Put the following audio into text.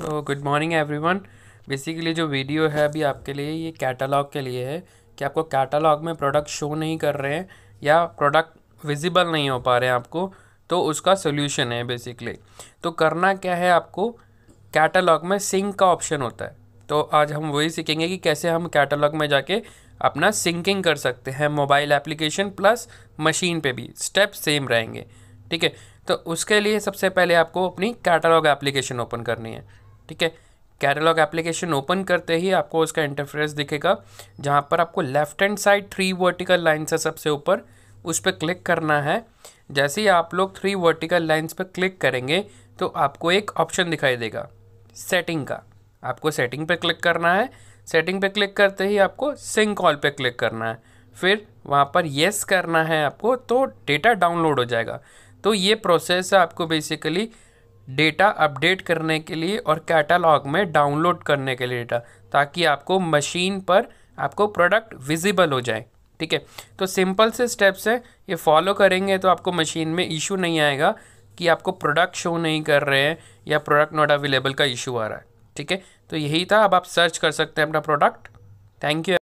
सो good morning everyone basically जो video है अभी आपके लिए ये कैटलॉग के लिए है कि आपको कैटलॉग में प्रोडक्ट शो नहीं कर रहे हैं या प्रोडक्ट विजिबल नहीं हो पा रहे हैं आपको तो उसका सोल्यूशन है बेसिकली तो करना क्या है आपको कैटलॉग में सिंक का ऑप्शन होता है तो आज हम वही सीखेंगे कि कैसे हम कैटलॉग में जाके अपना सिंकिंग कर सकते हैं मोबाइल एप्लीकेशन प्लस मशीन पे भी स्टेप सेम रहेंगे ठीक है तो उसके लिए सबसे पहले आपको अपनी कैटलॉग एप्लीकेशन ओपन करनी है ठीक है कैटलॉग एप्लीकेशन ओपन करते ही आपको उसका इंटरफेस दिखेगा जहाँ पर आपको left hand side three vertical lines है सबसे ऊपर उस पर क्लिक करना है जैसे ही आप लोग थ्री वर्टिकल लाइन्स पर क्लिक करेंगे तो आपको एक ऑप्शन दिखाई देगा सेटिंग का आपको सेटिंग पर क्लिक करना है सेटिंग पर क्लिक करते ही आपको सिंक कॉल पर क्लिक करना है फिर वहाँ पर येस करना है आपको तो डेटा डाउनलोड हो जाएगा तो ये प्रोसेस है आपको बेसिकली डेटा अपडेट करने के लिए और कैटलॉग में डाउनलोड करने के लिए डेटा ताकि आपको मशीन पर आपको प्रोडक्ट विजिबल हो जाए ठीक है तो सिंपल से स्टेप्स हैं ये फॉलो करेंगे तो आपको मशीन में इशू नहीं आएगा कि आपको प्रोडक्ट शो नहीं कर रहे हैं या प्रोडक्ट नॉट अवेलेबल का इशू आ रहा है ठीक है तो यही था अब आप सर्च कर सकते हैं अपना प्रोडक्ट थैंक यू